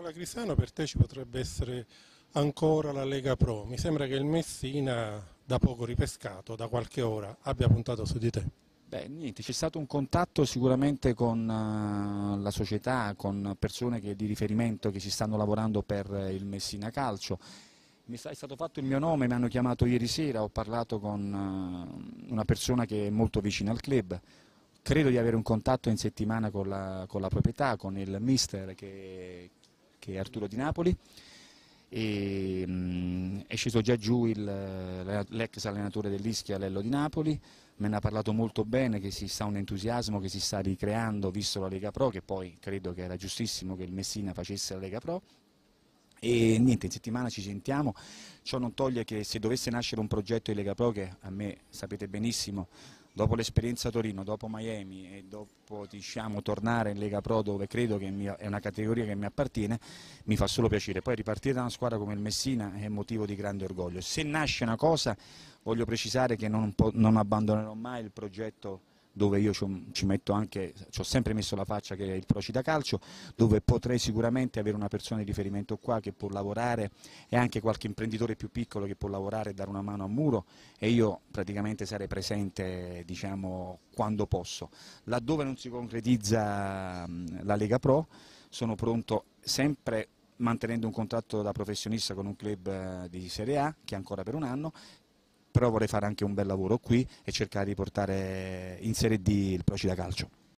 con la Crisano per te ci potrebbe essere ancora la Lega Pro. Mi sembra che il Messina, da poco ripescato, da qualche ora, abbia puntato su di te. Beh, niente, c'è stato un contatto sicuramente con uh, la società, con persone che, di riferimento che si stanno lavorando per uh, il Messina Calcio. Mi sta, è stato fatto il mio nome, mi hanno chiamato ieri sera, ho parlato con uh, una persona che è molto vicina al club. Credo di avere un contatto in settimana con la, con la proprietà, con il mister che, che Arturo Di Napoli, e, mh, mm, è sceso già giù l'ex allenatore dell'Ischia Lello Di Napoli, me ne ha parlato molto bene che si sta un entusiasmo che si sta ricreando visto la Lega Pro, che poi credo che era giustissimo che il Messina facesse la Lega Pro. E niente, in settimana ci sentiamo, ciò non toglie che se dovesse nascere un progetto di Lega Pro, che a me sapete benissimo dopo l'esperienza a Torino, dopo Miami e dopo diciamo, tornare in Lega Pro dove credo che è una categoria che mi appartiene, mi fa solo piacere. Poi ripartire da una squadra come il Messina è motivo di grande orgoglio. Se nasce una cosa voglio precisare che non, non abbandonerò mai il progetto dove io ci metto anche, ci ho sempre messo la faccia che è il Procida Calcio, dove potrei sicuramente avere una persona di riferimento qua che può lavorare e anche qualche imprenditore più piccolo che può lavorare e dare una mano a Muro e io praticamente sarei presente diciamo, quando posso. Laddove non si concretizza la Lega Pro sono pronto sempre mantenendo un contratto da professionista con un club eh, di Serie A, che è ancora per un anno, però vorrei fare anche un bel lavoro qui e cercare di portare in Serie D il Procida Calcio.